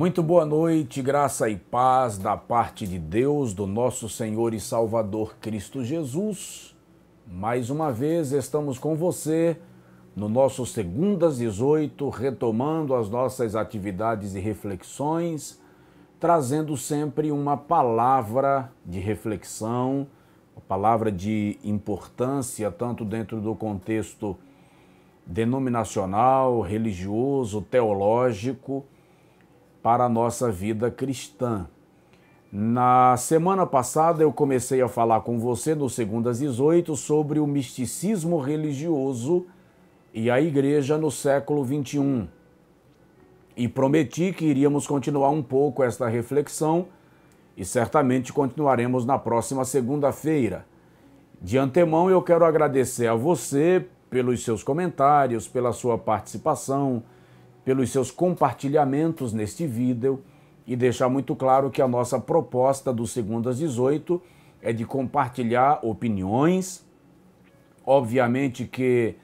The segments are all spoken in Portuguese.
Muito boa noite, graça e paz da parte de Deus, do nosso Senhor e Salvador Cristo Jesus. Mais uma vez estamos com você no nosso Segundas 18, retomando as nossas atividades e reflexões, trazendo sempre uma palavra de reflexão, uma palavra de importância, tanto dentro do contexto denominacional, religioso, teológico para a nossa vida cristã. Na semana passada eu comecei a falar com você no Segundas 18 sobre o misticismo religioso e a igreja no século 21. E prometi que iríamos continuar um pouco esta reflexão e certamente continuaremos na próxima segunda-feira. De antemão eu quero agradecer a você pelos seus comentários, pela sua participação, pelos seus compartilhamentos neste vídeo e deixar muito claro que a nossa proposta do Segundo às 18 é de compartilhar opiniões, obviamente que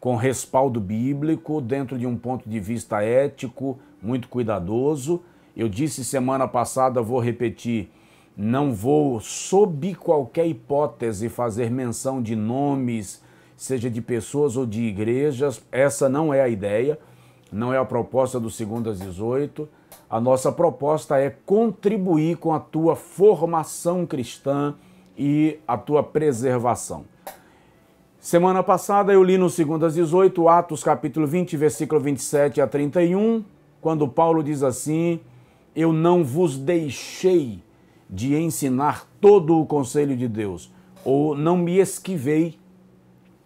com respaldo bíblico, dentro de um ponto de vista ético muito cuidadoso. Eu disse semana passada, vou repetir, não vou, sob qualquer hipótese, fazer menção de nomes, seja de pessoas ou de igrejas, essa não é a ideia não é a proposta do segundo às 18. A nossa proposta é contribuir com a tua formação cristã e a tua preservação. Semana passada eu li no segundo às 18, Atos capítulo 20, versículo 27 a 31, quando Paulo diz assim: Eu não vos deixei de ensinar todo o conselho de Deus, ou não me esquivei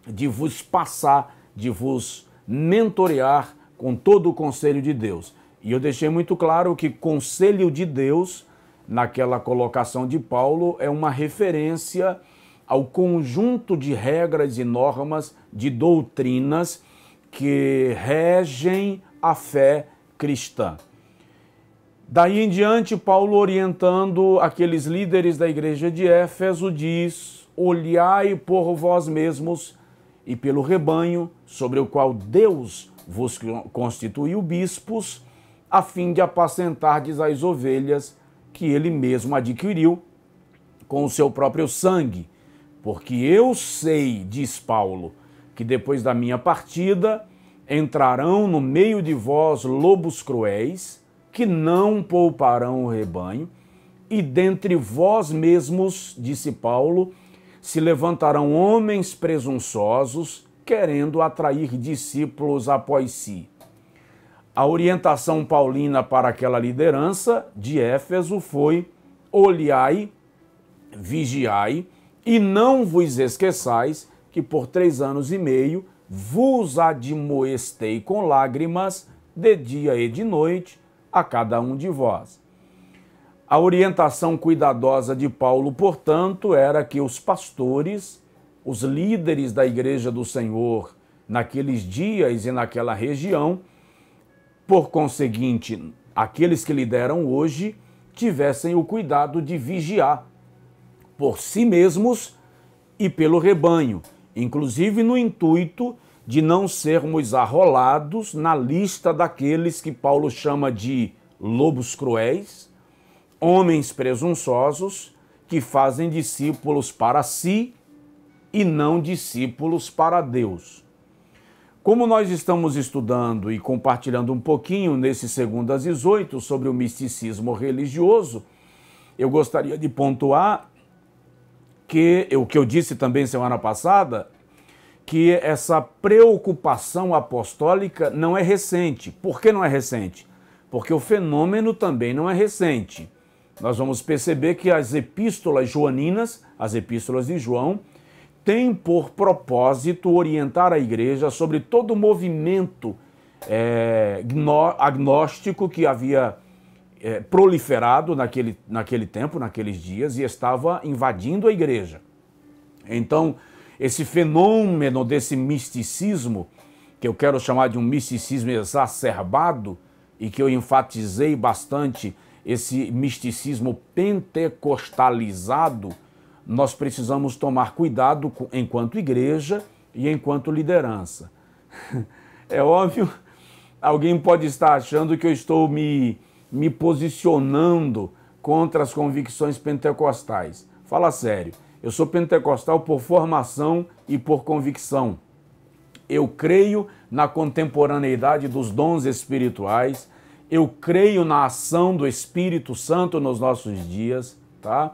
de vos passar, de vos mentorear com todo o conselho de Deus. E eu deixei muito claro que conselho de Deus, naquela colocação de Paulo, é uma referência ao conjunto de regras e normas, de doutrinas que regem a fé cristã. Daí em diante, Paulo, orientando aqueles líderes da igreja de Éfeso, diz: Olhai por vós mesmos e pelo rebanho sobre o qual Deus vos constituiu bispos, a fim de apacentardes as ovelhas que ele mesmo adquiriu com o seu próprio sangue. Porque eu sei, diz Paulo, que depois da minha partida entrarão no meio de vós lobos cruéis, que não pouparão o rebanho, e dentre vós mesmos, disse Paulo, se levantarão homens presunçosos querendo atrair discípulos após si. A orientação paulina para aquela liderança de Éfeso foi: olhai, vigiai e não vos esqueçais que por três anos e meio vos admoestei com lágrimas de dia e de noite a cada um de vós. A orientação cuidadosa de Paulo, portanto, era que os pastores os líderes da Igreja do Senhor naqueles dias e naquela região, por conseguinte, aqueles que lideram hoje tivessem o cuidado de vigiar por si mesmos e pelo rebanho, inclusive no intuito de não sermos arrolados na lista daqueles que Paulo chama de lobos cruéis, homens presunçosos que fazem discípulos para si e não discípulos para Deus. Como nós estamos estudando e compartilhando um pouquinho nesse segundo às 18 sobre o misticismo religioso, eu gostaria de pontuar que o que eu disse também semana passada, que essa preocupação apostólica não é recente. Por que não é recente? Porque o fenômeno também não é recente. Nós vamos perceber que as epístolas joaninas, as epístolas de João, tem por propósito orientar a igreja sobre todo o movimento é, agnóstico que havia é, proliferado naquele, naquele tempo, naqueles dias, e estava invadindo a igreja. Então, esse fenômeno desse misticismo, que eu quero chamar de um misticismo exacerbado, e que eu enfatizei bastante, esse misticismo pentecostalizado, nós precisamos tomar cuidado enquanto igreja e enquanto liderança. É óbvio, alguém pode estar achando que eu estou me, me posicionando contra as convicções pentecostais. Fala sério, eu sou pentecostal por formação e por convicção. Eu creio na contemporaneidade dos dons espirituais, eu creio na ação do Espírito Santo nos nossos dias, tá?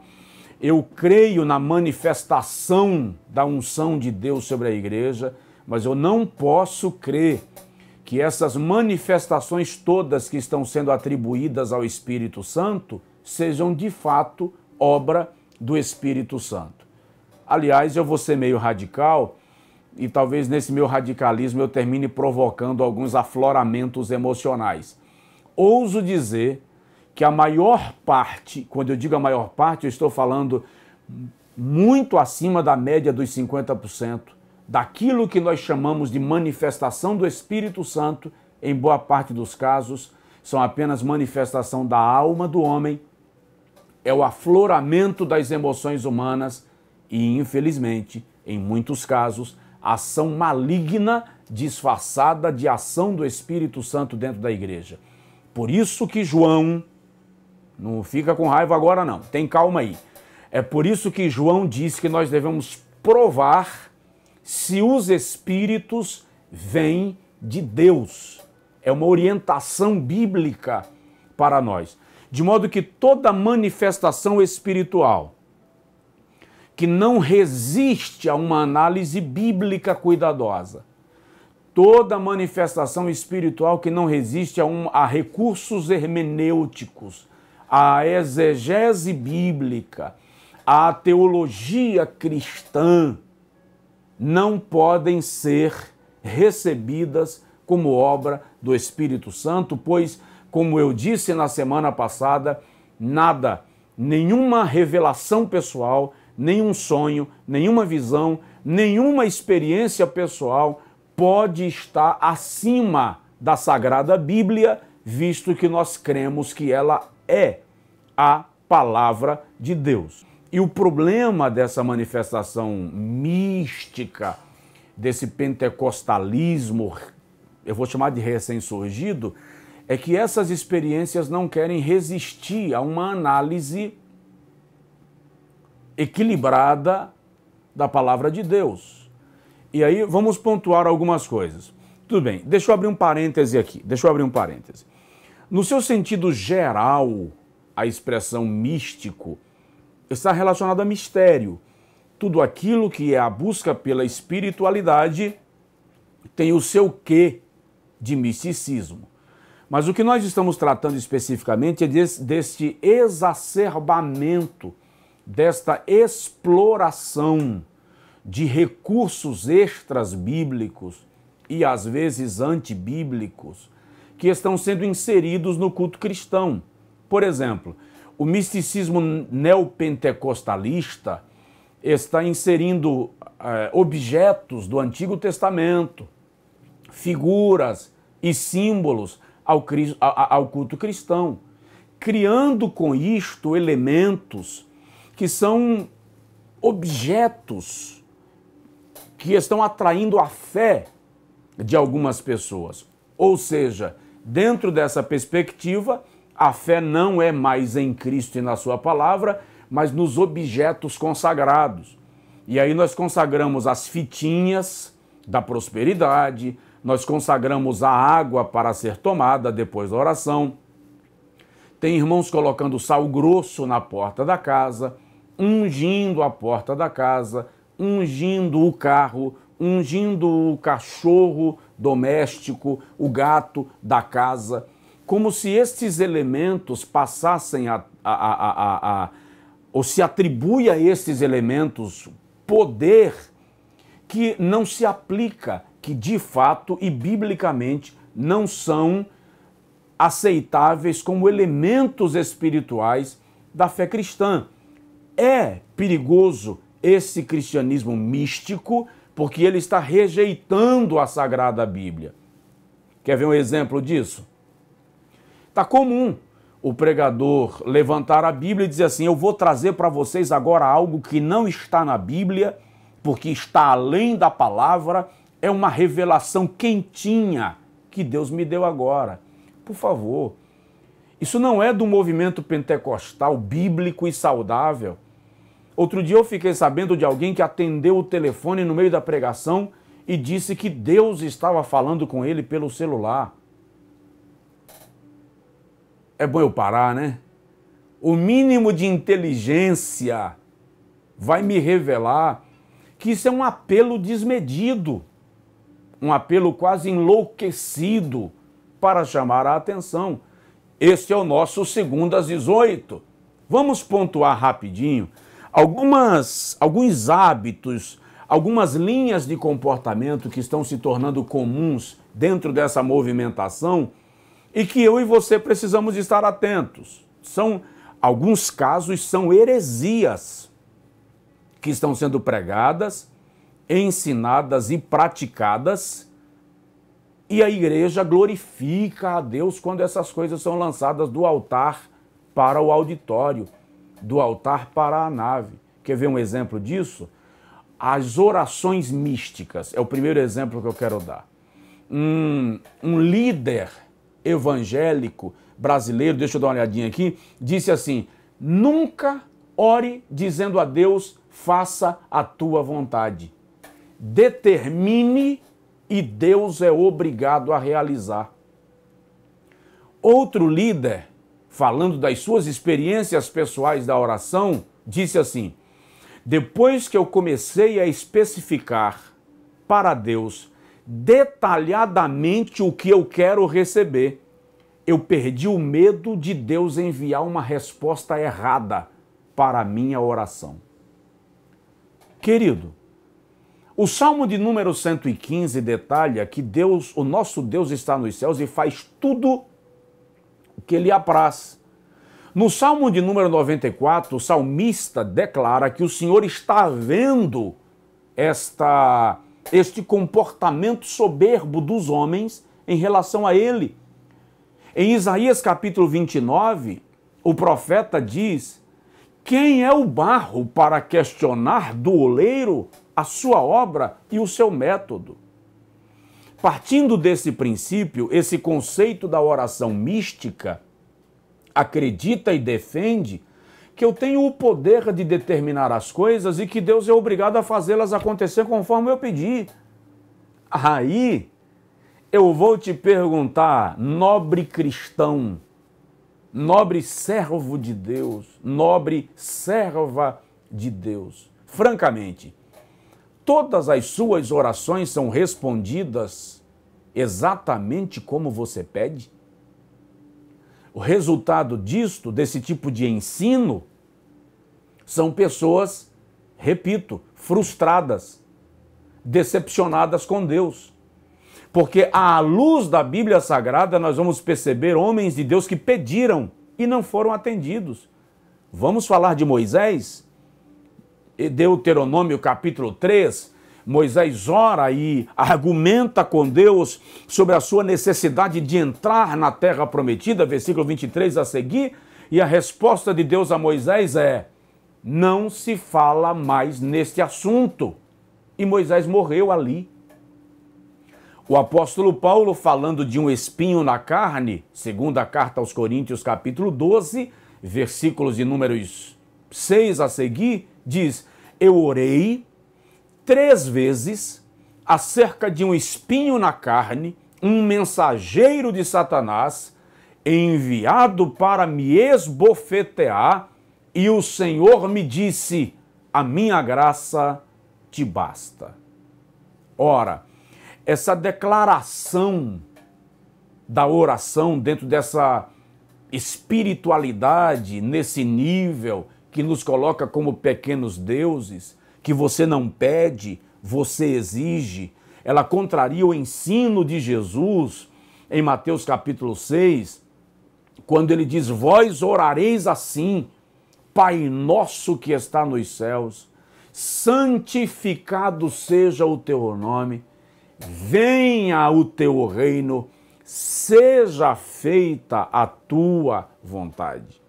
Eu creio na manifestação da unção de Deus sobre a igreja, mas eu não posso crer que essas manifestações todas que estão sendo atribuídas ao Espírito Santo sejam de fato obra do Espírito Santo. Aliás, eu vou ser meio radical e talvez nesse meu radicalismo eu termine provocando alguns afloramentos emocionais. Ouso dizer que a maior parte, quando eu digo a maior parte, eu estou falando muito acima da média dos 50%, daquilo que nós chamamos de manifestação do Espírito Santo, em boa parte dos casos, são apenas manifestação da alma do homem, é o afloramento das emoções humanas e, infelizmente, em muitos casos, ação maligna disfarçada de ação do Espírito Santo dentro da igreja. Por isso que João, não fica com raiva agora, não. Tem calma aí. É por isso que João disse que nós devemos provar se os espíritos vêm de Deus. É uma orientação bíblica para nós. De modo que toda manifestação espiritual que não resiste a uma análise bíblica cuidadosa, toda manifestação espiritual que não resiste a, um, a recursos hermenêuticos, a exegese bíblica, a teologia cristã, não podem ser recebidas como obra do Espírito Santo, pois, como eu disse na semana passada, nada, nenhuma revelação pessoal, nenhum sonho, nenhuma visão, nenhuma experiência pessoal pode estar acima da Sagrada Bíblia, visto que nós cremos que ela é a palavra de Deus. E o problema dessa manifestação mística, desse pentecostalismo, eu vou chamar de recém-surgido, é que essas experiências não querem resistir a uma análise equilibrada da palavra de Deus. E aí vamos pontuar algumas coisas. Tudo bem, deixa eu abrir um parêntese aqui. Deixa eu abrir um parêntese. No seu sentido geral, a expressão místico está relacionado a mistério. Tudo aquilo que é a busca pela espiritualidade tem o seu quê de misticismo. Mas o que nós estamos tratando especificamente é desse, deste exacerbamento, desta exploração de recursos extras bíblicos e às vezes antibíblicos que estão sendo inseridos no culto cristão por exemplo, o misticismo neopentecostalista está inserindo eh, objetos do Antigo Testamento, figuras e símbolos ao, ao culto cristão, criando com isto elementos que são objetos que estão atraindo a fé de algumas pessoas. Ou seja, dentro dessa perspectiva, a fé não é mais em Cristo e na Sua palavra, mas nos objetos consagrados. E aí nós consagramos as fitinhas da prosperidade, nós consagramos a água para ser tomada depois da oração. Tem irmãos colocando sal grosso na porta da casa, ungindo a porta da casa, ungindo o carro, ungindo o cachorro doméstico, o gato da casa como se estes elementos passassem a, a, a, a, ou se atribui a estes elementos poder que não se aplica, que de fato e biblicamente não são aceitáveis como elementos espirituais da fé cristã. É perigoso esse cristianismo místico, porque ele está rejeitando a Sagrada Bíblia. Quer ver um exemplo disso? Está comum o pregador levantar a Bíblia e dizer assim: Eu vou trazer para vocês agora algo que não está na Bíblia, porque está além da palavra, é uma revelação quentinha que Deus me deu agora. Por favor, isso não é do movimento pentecostal bíblico e saudável. Outro dia eu fiquei sabendo de alguém que atendeu o telefone no meio da pregação e disse que Deus estava falando com ele pelo celular. É bom eu parar, né? O mínimo de inteligência vai me revelar que isso é um apelo desmedido, um apelo quase enlouquecido para chamar a atenção. Este é o nosso segundo às 18. Vamos pontuar rapidinho algumas alguns hábitos, algumas linhas de comportamento que estão se tornando comuns dentro dessa movimentação e que eu e você precisamos estar atentos. São alguns casos são heresias que estão sendo pregadas, ensinadas e praticadas, e a igreja glorifica a Deus quando essas coisas são lançadas do altar para o auditório, do altar para a nave. Quer ver um exemplo disso? As orações místicas é o primeiro exemplo que eu quero dar. Um, um líder evangélico brasileiro, deixa eu dar uma olhadinha aqui, disse assim: nunca ore dizendo a Deus, faça a tua vontade. Determine e Deus é obrigado a realizar. Outro líder, falando das suas experiências pessoais da oração, disse assim: Depois que eu comecei a especificar para Deus detalhadamente o que eu quero receber. Eu perdi o medo de Deus enviar uma resposta errada para a minha oração. Querido, o Salmo de número 115 detalha que Deus, o nosso Deus está nos céus e faz tudo o que lhe apraz. No Salmo de número 94, o salmista declara que o Senhor está vendo esta este comportamento soberbo dos homens em relação a ele. Em Isaías capítulo 29, o profeta diz: Quem é o barro para questionar do oleiro a sua obra e o seu método? Partindo desse princípio, esse conceito da oração mística acredita e defende que eu tenho o poder de determinar as coisas e que Deus é obrigado a fazê-las acontecer conforme eu pedi. Aí eu vou te perguntar, nobre cristão, nobre servo de Deus, nobre serva de Deus, francamente, todas as suas orações são respondidas exatamente como você pede? O resultado disto, desse tipo de ensino, são pessoas, repito, frustradas, decepcionadas com Deus. Porque à luz da Bíblia Sagrada nós vamos perceber homens de Deus que pediram e não foram atendidos. Vamos falar de Moisés? Deuteronômio capítulo 3, Moisés ora e argumenta com Deus sobre a sua necessidade de entrar na terra prometida, versículo 23 a seguir, e a resposta de Deus a Moisés é: não se fala mais neste assunto. E Moisés morreu ali. O apóstolo Paulo, falando de um espinho na carne, segundo a carta aos Coríntios, capítulo 12, versículos de números 6 a seguir, diz: Eu orei três vezes acerca de um espinho na carne, um mensageiro de Satanás, enviado para me esbofetear, e o Senhor me disse: A minha graça te basta. Ora, essa declaração da oração dentro dessa espiritualidade, nesse nível que nos coloca como pequenos deuses, que você não pede, você exige. Ela contraria o ensino de Jesus em Mateus capítulo 6, quando ele diz: Vós orareis assim, Pai nosso que está nos céus, santificado seja o teu nome, venha o teu reino, seja feita a tua vontade.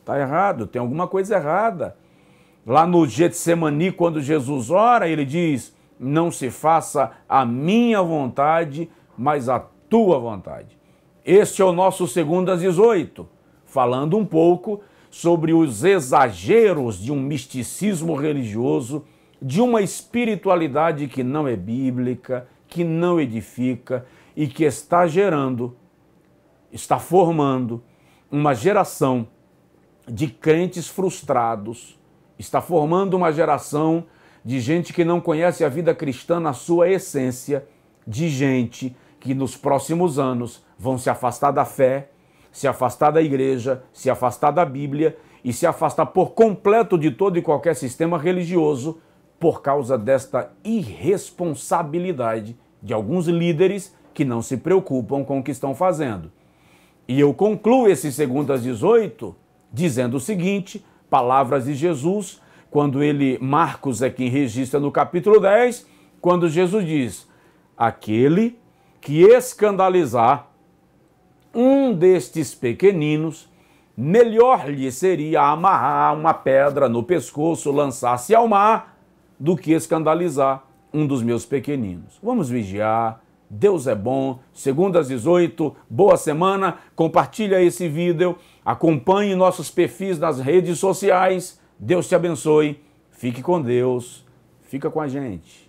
Está errado, tem alguma coisa errada. Lá no Getsemani, quando Jesus ora, ele diz: Não se faça a minha vontade, mas a tua vontade. Este é o nosso segundo às 18, falando um pouco sobre os exageros de um misticismo religioso, de uma espiritualidade que não é bíblica, que não edifica e que está gerando, está formando uma geração de crentes frustrados, Está formando uma geração de gente que não conhece a vida cristã na sua essência, de gente que nos próximos anos vão se afastar da fé, se afastar da igreja, se afastar da Bíblia e se afastar por completo de todo e qualquer sistema religioso por causa desta irresponsabilidade de alguns líderes que não se preocupam com o que estão fazendo. E eu concluo esse segundo às 18 dizendo o seguinte, palavras de Jesus, quando ele, Marcos é quem registra no capítulo 10, quando Jesus diz: Aquele que escandalizar um destes pequeninos, melhor lhe seria amarrar uma pedra no pescoço, lançar-se ao mar, do que escandalizar um dos meus pequeninos. Vamos vigiar. Deus é bom. Segunda às 18, boa semana. Compartilha esse vídeo. Acompanhe nossos perfis nas redes sociais. Deus te abençoe. Fique com Deus. Fica com a gente.